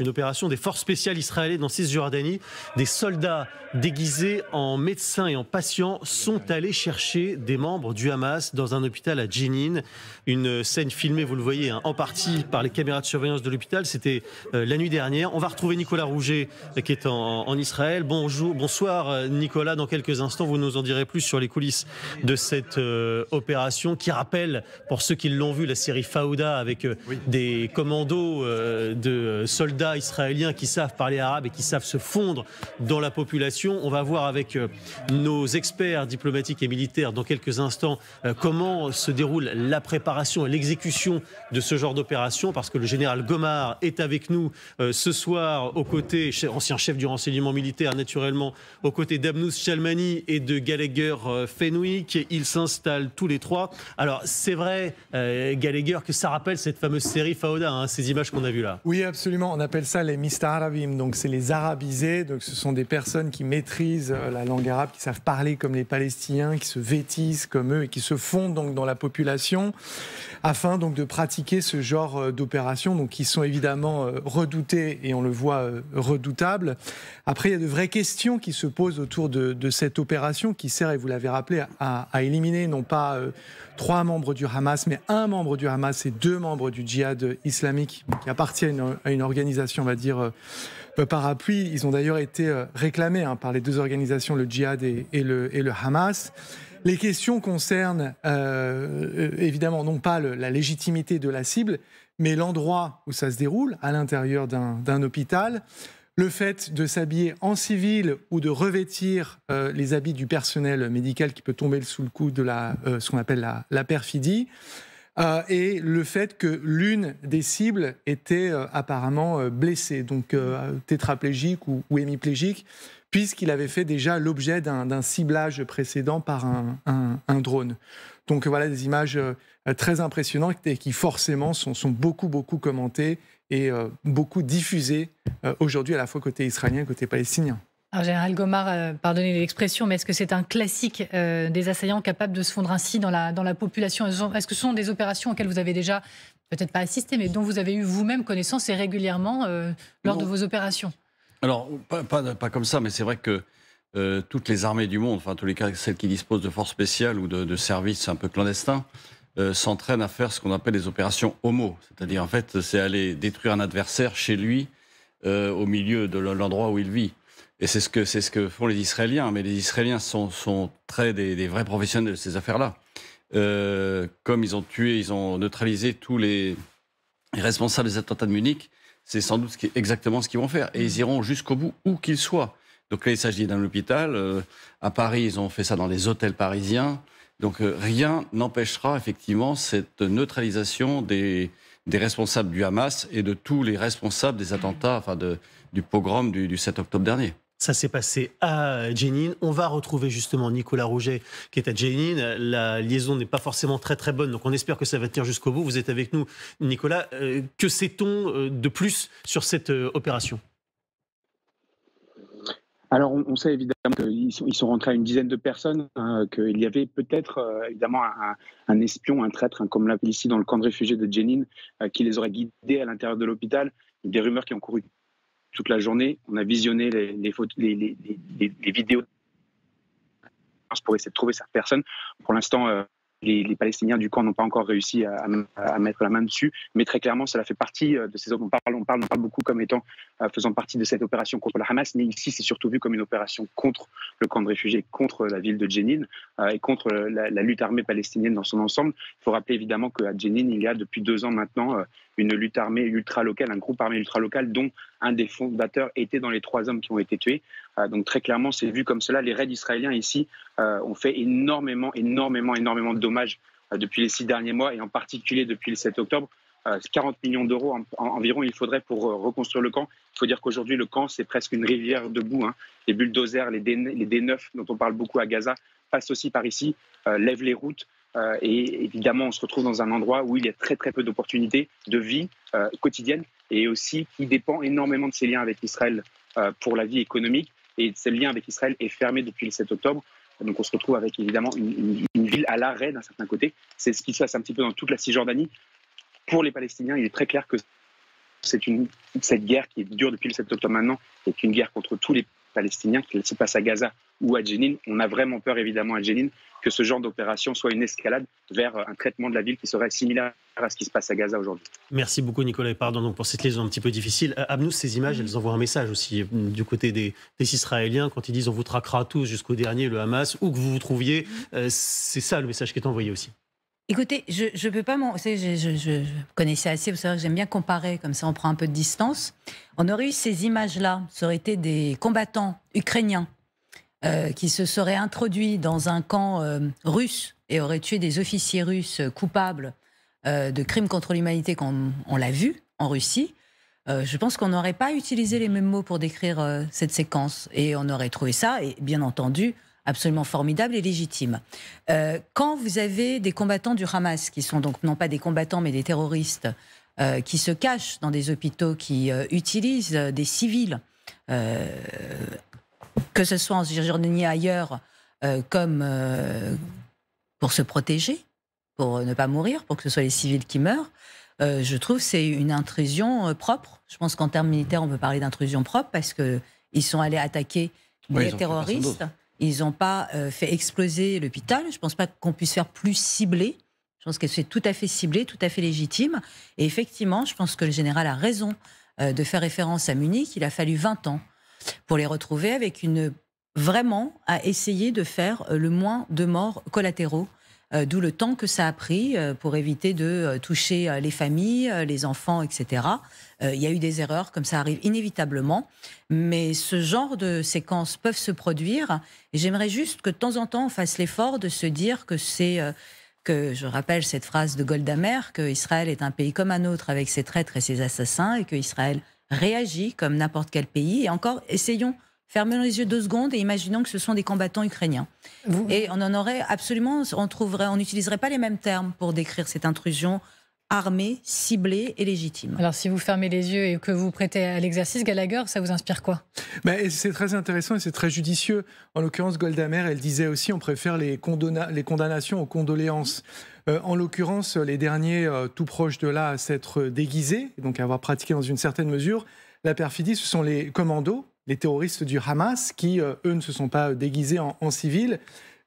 Une opération des forces spéciales israéliennes dans Cisjordanie. Des soldats déguisés en médecins et en patients sont allés chercher des membres du Hamas dans un hôpital à Jenin. Une scène filmée, vous le voyez, hein, en partie par les caméras de surveillance de l'hôpital. C'était euh, la nuit dernière. On va retrouver Nicolas Rouget euh, qui est en, Israël. Bonjour, bonsoir euh, Nicolas. Dans quelques instants, vous nous en direz plus sur les coulisses de cette opération qui rappelle, pour ceux qui l'ont vu, la série Fauda avec des commandos de soldats israéliens qui savent parler arabe et qui savent se fondre dans la population. On va voir avec euh, nos experts diplomatiques et militaires dans quelques instants euh, comment se déroule la préparation et l'exécution de ce genre d'opération, parce que le général Gomard est avec nous euh, ce soir aux côtés, ancien chef du renseignement militaire naturellement, aux côtés d'Abnous Chalmani et de Gallagher Fenwick. Ils s'installent tous les trois. Alors c'est vrai, Gallagher, que ça rappelle cette fameuse série Faoda, hein, ces images qu'on a vues là. Oui, absolument. On a appelle ça les mistarabim, donc c'est les arabisés, donc ce sont des personnes qui maîtrisent euh, la langue arabe, qui savent parler comme les Palestiniens, qui se vêtissent comme eux et qui se fondent donc dans la population afin donc de pratiquer ce genre euh, d'opérations, donc qui sont évidemment euh, redoutées et on le voit redoutable. Après, il y a de vraies questions qui se posent autour de, cette opération qui sert, et vous l'avez rappelé, à, éliminer non pas trois membres du Hamas, mais un membre du Hamas et deux membres du djihad islamique qui appartiennent à une organisation on va dire, euh, euh, parapluie. Ils ont d'ailleurs été euh, réclamés hein, par les deux organisations, le djihad et, le, et le Hamas. Les questions concernent évidemment non pas la légitimité de la cible, mais l'endroit où ça se déroule, à l'intérieur d'un hôpital. Le fait de s'habiller en civil ou de revêtir les habits du personnel médical qui peut tomber sous le coup de la, ce qu'on appelle la, la perfidie. Euh, et le fait que l'une des cibles était euh, apparemment euh, blessée, donc tétraplégique ou, hémiplégique, puisqu'il avait fait déjà l'objet d'un ciblage précédent par un, drone. Donc voilà des images très impressionnantes et qui forcément sont, beaucoup, beaucoup commentées et beaucoup diffusées aujourd'hui à la fois côté israélien et côté palestinien. Alors Général Gomard, euh, pardonnez l'expression, mais est-ce que c'est un classique euh, des assaillants capables de se fondre ainsi dans la, population Est-ce que ce sont des opérations auxquelles vous avez déjà, peut-être pas assisté, mais dont vous avez eu vous-même connaissance et régulièrement euh, lors de vos opérations Alors, pas, comme ça, mais c'est vrai que toutes les armées du monde, enfin, tous les cas, celles qui disposent de forces spéciales ou de, de services un peu clandestins, s'entraînent à faire ce qu'on appelle des opérations homo. C'est-à-dire, en fait, c'est aller détruire un adversaire chez lui, au milieu de l'endroit où il vit. Et c'est ce que c'est ce que font les Israéliens. Mais les Israéliens sont, sont très des, vrais professionnels de ces affaires-là. Euh, comme ils ont tué, ils ont neutralisé tous les responsables des attentats de Munich. C'est sans doute ce qui exactement ce qu'ils vont faire. Et ils iront jusqu'au bout, où qu'ils soient. Donc là, il s'agit d'un hôpital. Euh, à Paris, ils ont fait ça dans des hôtels parisiens. Donc euh, rien n'empêchera effectivement cette neutralisation des, des responsables du Hamas et de tous les responsables des attentats, enfin du pogrom du, du 7 octobre dernier. Ça s'est passé à Jenin. On va retrouver justement Nicolas Rouget qui est à Jenin. La liaison n'est pas forcément très très bonne, donc on espère que ça va tenir jusqu'au bout. Vous êtes avec nous, Nicolas. Euh, que sait-on euh, de plus sur cette euh, opération alors, on, sait évidemment qu'ils sont, rentrés à une dizaine de personnes, hein, qu'il y avait peut-être euh, évidemment un, espion, un traître, hein, comme l'appelle ici dans le camp de réfugiés de Jenin, euh, qui les aurait guidés à l'intérieur de l'hôpital. Des rumeurs qui ont couru toute la journée. On a visionné les, photos, les, les, les vidéos pour essayer de trouver cette personne. Pour l'instant, euh, les, Palestiniens du camp n'ont pas encore réussi à, mettre la main dessus, mais très clairement, cela fait partie euh, de ces hommes. On parle, on parle, pas beaucoup comme étant euh, faisant partie de cette opération contre le Hamas, mais ici, c'est surtout vu comme une opération contre le camp de réfugiés, contre la ville de Jenin euh, et contre la, lutte armée palestinienne dans son ensemble. Il faut rappeler évidemment qu'à Jenin, il y a depuis deux ans maintenant une lutte armée ultra locale, un groupe armé ultra local dont un des fondateurs était dans les trois hommes qui ont été tués. Euh, donc très clairement, c'est vu comme cela. Les raids israéliens ici euh, ont fait énormément, énormément, énormément de dommages euh, depuis les six derniers mois et en particulier depuis le 7 octobre. 40 millions d'euros environ il faudrait pour reconstruire le camp. Il faut dire qu'aujourd'hui, le camp, c'est presque une rivière de boue. Hein. Les bulldozers, les, D9 dont on parle beaucoup à Gaza, passent aussi par ici, euh, lèvent les routes. et évidemment, on se retrouve dans un endroit où il y a très très peu d'opportunités de vie quotidienne et aussi qui dépend énormément de ses liens avec Israël pour la vie économique. Et ce lien avec Israël est fermé depuis le 7 octobre. Donc on se retrouve avec évidemment une, ville à l'arrêt d'un certain côté. C'est ce qui se passe un petit peu dans toute la Cisjordanie. Pour les Palestiniens, il est très clair que c'est cette guerre qui est dure depuis le 7 octobre maintenant, est une guerre contre tous les palestiniens qu'il se passe à Gaza ou à Jenin. On a vraiment peur, évidemment, à Jenin, que ce genre d'opération soit une escalade vers un traitement de la ville qui serait similaire à ce qui se passe à Gaza aujourd'hui. Merci beaucoup, Nicolas. pardon donc, pour cette liaison un petit peu difficile. Euh, Abnous, ces images, elles envoient un message aussi euh, du côté des, Israéliens quand ils disent on vous traquera tous jusqu'au dernier, le Hamas, où que vous vous trouviez. Euh, c'est ça le message qui est envoyé aussi. Écoutez, je ne peux pas Vous Je, je, connaissais assez, vous savez que j'aime bien comparer, comme ça on prend un peu de distance. On aurait eu ces images-là, ça aurait été des combattants ukrainiens euh, qui se seraient introduits dans un camp euh, russe et auraient tué des officiers russes coupables euh, de crimes contre l'humanité, comme on l'a vu en Russie. je pense qu'on n'aurait pas utilisé les mêmes mots pour décrire cette séquence et on aurait trouvé ça, et bien entendu, absolument formidable et légitime. Euh, quand vous avez des combattants du Hamas, qui sont donc non pas des combattants mais des terroristes, euh, qui se cachent dans des hôpitaux, qui euh, utilisent des civils, que ce soit en Jordanie ailleurs, comme pour se protéger, pour ne pas mourir, pour que ce soit les civils qui meurent, je trouve c'est une intrusion propre. Je pense qu'en termes militaires, on peut parler d'intrusion propre parce que ils sont allés attaquer des terroristes ils n'ont pas euh, fait exploser l'hôpital. Je ne pense pas qu'on puisse faire plus ciblé. Je pense que c'est tout à fait ciblé, tout à fait légitime. Et effectivement, je pense que le général a raison euh, de faire référence à Munich. Il a fallu 20 ans pour les retrouver avec une vraiment à essayer de faire euh, le moins de morts collatéraux euh, d'où le temps que ça a pris euh, pour éviter de euh, toucher les familles, les enfants, etc. Il y a eu des erreurs, comme ça arrive inévitablement. Mais ce genre de séquences peuvent se produire. Et j'aimerais juste que de temps en temps, on fasse l'effort de se dire que c'est que je rappelle cette phrase de Goldamer, que Israël est un pays comme un autre avec ses traîtres et ses assassins, et que Israël réagit comme n'importe quel pays. Et encore, essayons Fermons les yeux deux secondes et imaginons que ce sont des combattants ukrainiens. Et on en aurait absolument, on trouverait, on n'utiliserait pas les mêmes termes pour décrire cette intrusion armée, ciblée et légitime. Alors si vous fermez les yeux et que vous prêtez à l'exercice, Gallagher, ça vous inspire quoi ben, C'est très intéressant et c'est très judicieux. En l'occurrence, Goldamer, elle disait aussi on préfère les, condamnations aux condoléances. Euh, en l'occurrence, les derniers euh, tout proches de là à s'être déguisés, donc à avoir pratiqué dans une certaine mesure, la perfidie, ce sont les commandos les terroristes du Hamas, qui, euh, eux, ne se sont pas déguisés en, civils,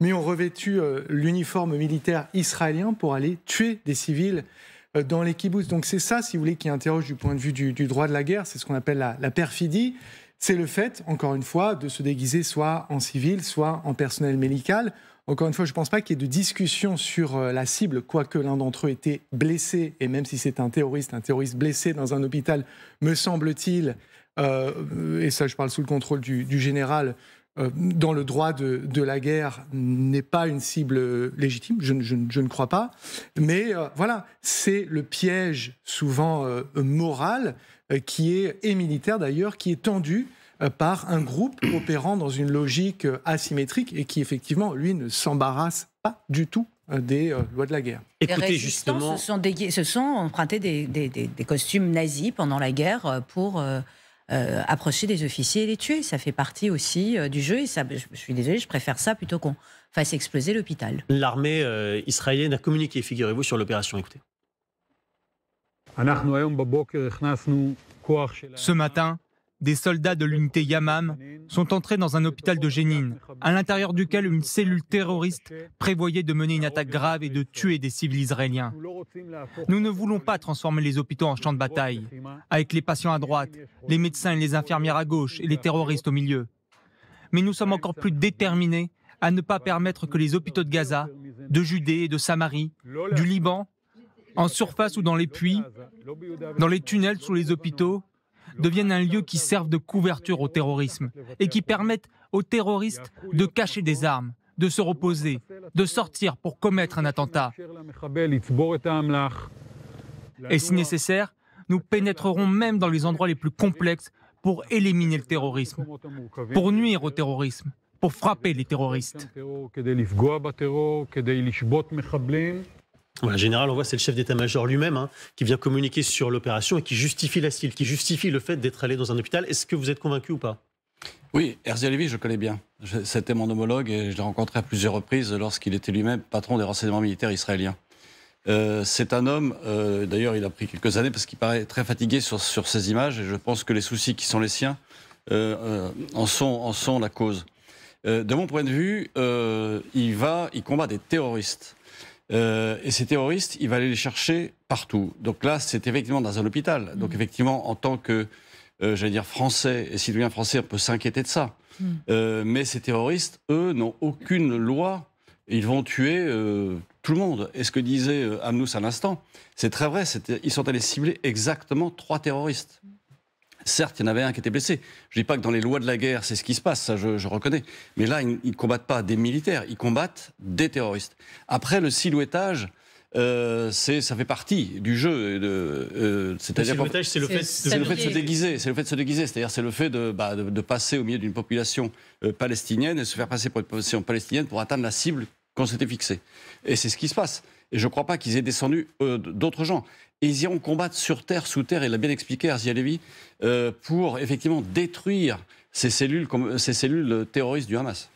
mais ont revêtu euh, l'uniforme militaire israélien pour aller tuer des civils euh, dans les kibbutz. Donc c'est ça, si vous voulez, qui interroge du point de vue du, droit de la guerre, c'est ce qu'on appelle la, perfidie. C'est le fait, encore une fois, de se déguiser soit en civil, soit en personnel médical. Encore une fois, je ne pense pas qu'il y ait de discussion sur la cible, quoique l'un d'entre eux était blessé, et même si c'est un terroriste, un terroriste blessé dans un hôpital, me semble-t-il, euh, et ça je parle sous le contrôle du, général, euh, dans le droit de, la guerre n'est pas une cible légitime, je, ne crois pas. Mais euh, voilà, c'est le piège souvent moral qui est, et militaire d'ailleurs, qui est tendu par un groupe opérant dans une logique asymétrique et qui effectivement, lui, ne s'embarrasse pas du tout des lois de la guerre. Et justement, se sont, se sont empruntés des, costumes nazis pendant la guerre pour euh, approcher des officiers et les tuer. Ça fait partie aussi euh, du jeu. Et ça, je, suis désolé, je préfère ça plutôt qu'on fasse exploser l'hôpital. L'armée euh, israélienne a communiqué, figurez-vous, sur l'opération. Écoutez. Ce matin, des soldats de l'unité Yamam sont entrés dans un hôpital de Jénine, à l'intérieur duquel une cellule terroriste prévoyait de mener une attaque grave et de tuer des civils israéliens. Nous ne voulons pas transformer les hôpitaux en champs de bataille, avec les patients à droite, les médecins et les infirmières à gauche et les terroristes au milieu. Mais nous sommes encore plus déterminés à ne pas permettre que les hôpitaux de Gaza, de Judée et de Samarie, du Liban, en surface ou dans les puits, dans les tunnels sous les hôpitaux, deviennent un lieu qui serve de couverture au terrorisme et qui permettent aux terroristes de cacher des armes, de se reposer, de sortir pour commettre un attentat. Et si nécessaire, nous pénétrerons même dans les endroits les plus complexes pour éliminer le terrorisme, pour nuire au terrorisme, pour frapper les terroristes. Voilà, général, on voit c'est le chef d'état-major lui-même hein, qui vient communiquer sur l'opération et qui justifie la cible, qui justifie le fait d'être allé dans un hôpital. Est-ce que vous êtes convaincu ou pas Oui, Herzi Alevi, je connais bien. C'était mon homologue et je l'ai rencontré à plusieurs reprises lorsqu'il était lui-même patron des renseignements militaires israéliens. Euh, c'est un homme, euh, d'ailleurs il a pris quelques années parce qu'il paraît très fatigué sur, sur, ces images et je pense que les soucis qui sont les siens euh, en, sont, en sont la cause. de mon point de vue, il va, il combat des terroristes. Euh, et ces terroristes, il va aller les chercher partout. Donc là, c'est effectivement dans un hôpital. Mm. Donc effectivement, en tant que, euh, j'allais dire, français et citoyen français, on peut s'inquiéter de ça. Mm. Euh, mais ces terroristes, eux, n'ont aucune loi. Ils vont tuer tout le monde. Et ce que disait Amnous à l'instant, c'est très vrai. Ils sont allés cibler exactement trois terroristes. Mm. Certes, il y en avait un qui était blessé. Je ne dis pas que dans les lois de la guerre, c'est ce qui se passe, ça je, reconnais. Mais là, ils ne combattent pas des militaires, ils combattent des terroristes. Après, le silhouettage, euh, c'est ça fait partie du jeu. Euh, c'est-à-dire le c'est le, fait de se déguiser. C'est le fait de se déguiser. C'est-à-dire c'est le fait de, bah, passer au milieu d'une population euh, palestinienne et se faire passer pour une population palestinienne pour atteindre la cible qu'on s'était fixée. Et c'est ce qui se passe. Et je ne crois pas qu'ils aient descendu euh, d'autres gens. ils iront combattre sur Terre, sous Terre, il l'a bien expliqué Arzia Levy, euh, pour effectivement détruire ces cellules, ces cellules euh, terroristes du Hamas.